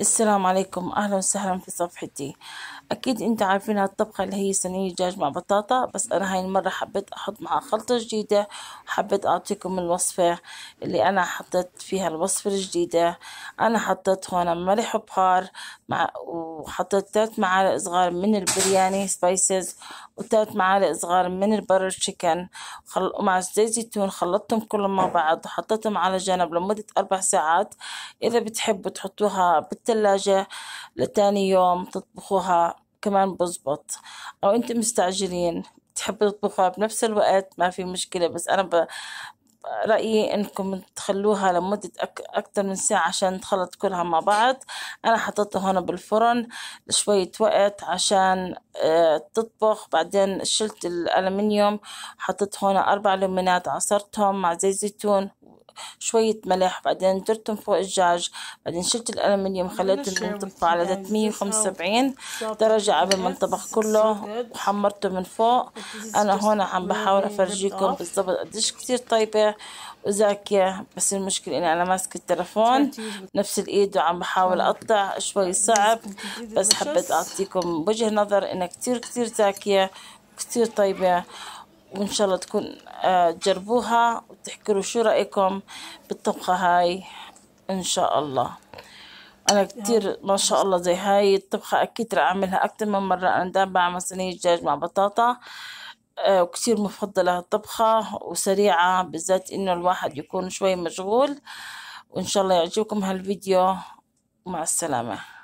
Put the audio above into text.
السلام عليكم اهلا وسهلا في صفحتي اكيد انت عارفين الطبخه اللي هي صينيه دجاج مع بطاطا بس انا هاي المره حبيت احط معها خلطه جديده حبيت اعطيكم الوصفه اللي انا حطيت فيها الوصفه الجديده انا حطيت هون ملح بخار مع وحطيت ثلاث معالق صغار من البرياني سبايسز وثلاث معالق صغار من البرر تشيكن خل... ومع زيت زيتون خلطتهم كلهم مع بعض وحطيتهم على جنب لمده اربع ساعات اذا بتحبوا تحطوها بالت... الثلاجة لتاني يوم تطبخوها كمان بزبط أو أنت مستعجلين تحبوا تطبخوها بنفس الوقت ما في مشكلة بس أنا ب... رأيي إنكم تخلوها لمدة أك... أكتر من ساعة عشان تخلط كلها مع بعض أنا حطيتها هون بالفرن لشوية وقت عشان آه، تطبخ بعدين شلت الألمنيوم حطيت هون أربع لمنات عصرتهم مع زيت زيتون شوية ملح بعدين درتهم فوق الدجاج بعدين شلت الألمنيوم خليته ينطبخ على 375 درجة قبل ما انطبخ كله وحمرته من فوق أنا هون عم بحاول أفرجيكم بالضبط قديش كتير طيبة وزاكية بس المشكلة إني أنا ماسكة التلفون نفس الإيد وعم بحاول أقطع شوي صعب بس حبيت أعطيكم وجه نظر إنها كتير كتير زاكية كتير طيبة وإن شاء الله تكون آه، تجربوها وتحكوا شو رأيكم بالطبخة هاي إن شاء الله أنا كتير ما شاء الله زي هاي الطبخة أكيد رح أعملها أكتر من مرة أنا دائما بعمل صينية دجاج مع بطاطا آه، وكتير مفضلة الطبخة وسريعة بالذات إنه الواحد يكون شوي مشغول وإن شاء الله يعجبكم هالفيديو مع السلامة